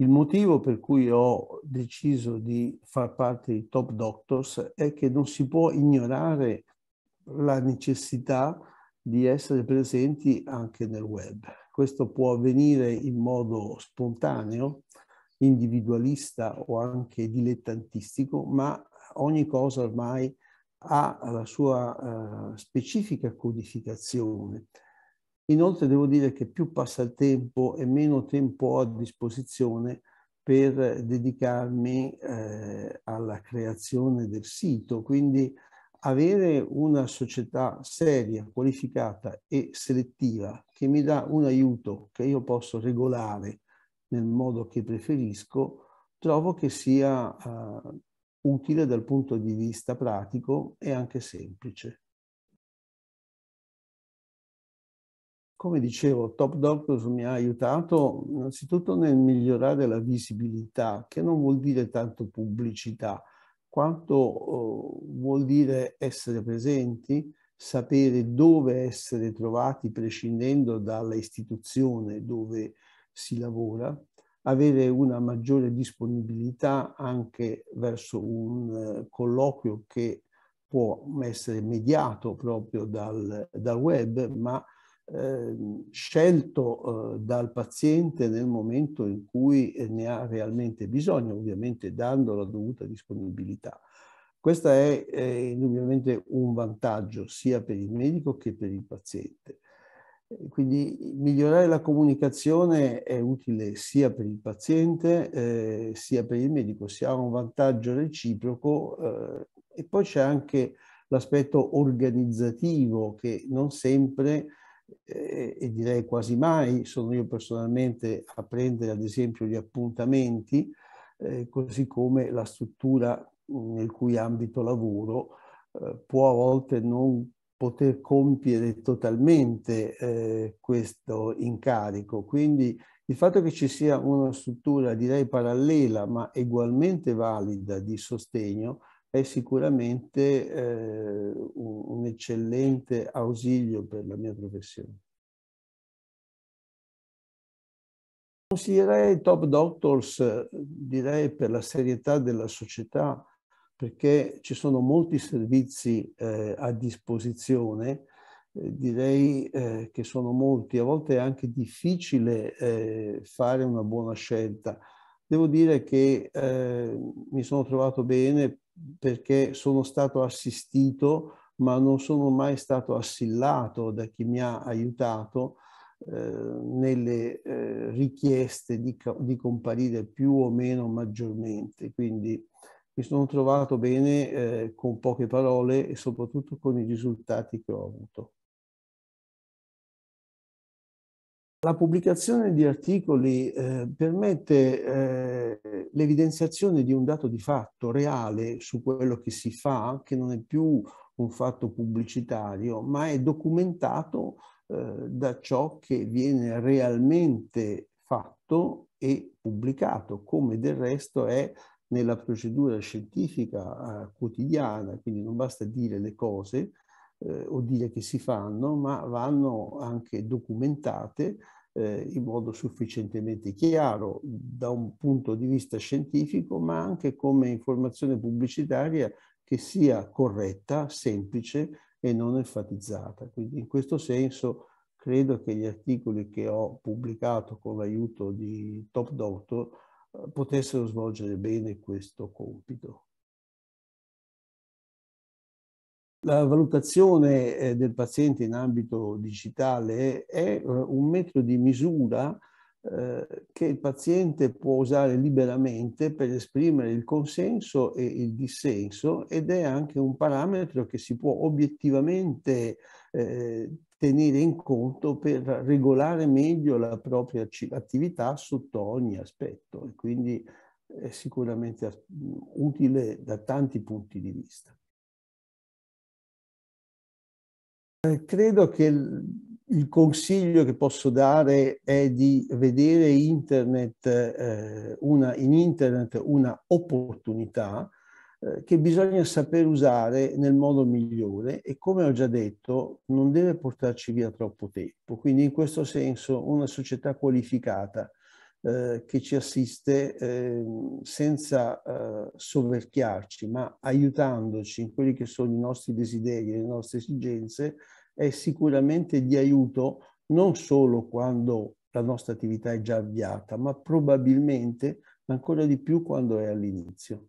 Il motivo per cui ho deciso di far parte di Top Doctors è che non si può ignorare la necessità di essere presenti anche nel web. Questo può avvenire in modo spontaneo, individualista o anche dilettantistico, ma ogni cosa ormai ha la sua eh, specifica codificazione Inoltre devo dire che più passa il tempo e meno tempo ho a disposizione per dedicarmi eh, alla creazione del sito, quindi avere una società seria, qualificata e selettiva che mi dà un aiuto che io posso regolare nel modo che preferisco, trovo che sia uh, utile dal punto di vista pratico e anche semplice. Come dicevo, Top Doctors mi ha aiutato innanzitutto nel migliorare la visibilità, che non vuol dire tanto pubblicità, quanto eh, vuol dire essere presenti, sapere dove essere trovati prescindendo dalla istituzione dove si lavora, avere una maggiore disponibilità anche verso un eh, colloquio che può essere mediato proprio dal, dal web, ma Ehm, scelto eh, dal paziente nel momento in cui eh, ne ha realmente bisogno, ovviamente dando la dovuta disponibilità. Questo è, è indubbiamente un vantaggio sia per il medico che per il paziente. Eh, quindi migliorare la comunicazione è utile sia per il paziente eh, sia per il medico, si ha un vantaggio reciproco eh, e poi c'è anche l'aspetto organizzativo che non sempre eh, e direi quasi mai sono io personalmente a prendere ad esempio gli appuntamenti, eh, così come la struttura mm, nel cui ambito lavoro eh, può a volte non poter compiere totalmente eh, questo incarico. Quindi il fatto che ci sia una struttura direi parallela ma ugualmente valida di sostegno è sicuramente eh, un, un eccellente ausilio per la mia professione. Consiglierei Top Doctors, direi, per la serietà della società, perché ci sono molti servizi eh, a disposizione, eh, direi eh, che sono molti, a volte è anche difficile eh, fare una buona scelta. Devo dire che eh, mi sono trovato bene perché sono stato assistito, ma non sono mai stato assillato da chi mi ha aiutato eh, nelle eh, richieste di, di, comparire più o meno maggiormente. Quindi mi sono trovato bene eh, con poche parole e soprattutto con i risultati che ho avuto. La pubblicazione di articoli eh, permette eh, l'evidenziazione di un dato di fatto reale su quello che si fa, che non è più un fatto pubblicitario, ma è documentato eh, da ciò che viene realmente fatto e pubblicato, come del resto è nella procedura scientifica eh, quotidiana, quindi non basta dire le cose, eh, o dire che si fanno, ma vanno anche documentate eh, in modo sufficientemente chiaro da un punto di vista scientifico, ma anche come informazione pubblicitaria che sia corretta, semplice e non enfatizzata. Quindi in questo senso credo che gli articoli che ho pubblicato con l'aiuto di Top Doctor eh, potessero svolgere bene questo compito. La valutazione eh, del paziente in ambito digitale è eh, un metodo di misura eh, che il paziente può usare liberamente per esprimere il consenso e il dissenso ed è anche un parametro che si può obiettivamente tenere in conto per regolare meglio la propria attività sotto ogni aspetto e quindi è sicuramente utile da tanti punti di vista. Eh, credo che il consiglio che posso dare è di vedere internet, eh, una, in internet una opportunità eh, che bisogna saper usare nel modo migliore e come ho già detto non deve portarci via troppo tempo. Quindi in questo senso una società qualificata eh, che ci assiste eh, senza eh, sovverchiarci, ma aiutandoci in quelli che sono i nostri desideri, le nostre esigenze, è sicuramente di aiuto non solo quando la nostra attività è già avviata, ma probabilmente ancora di più quando è all'inizio.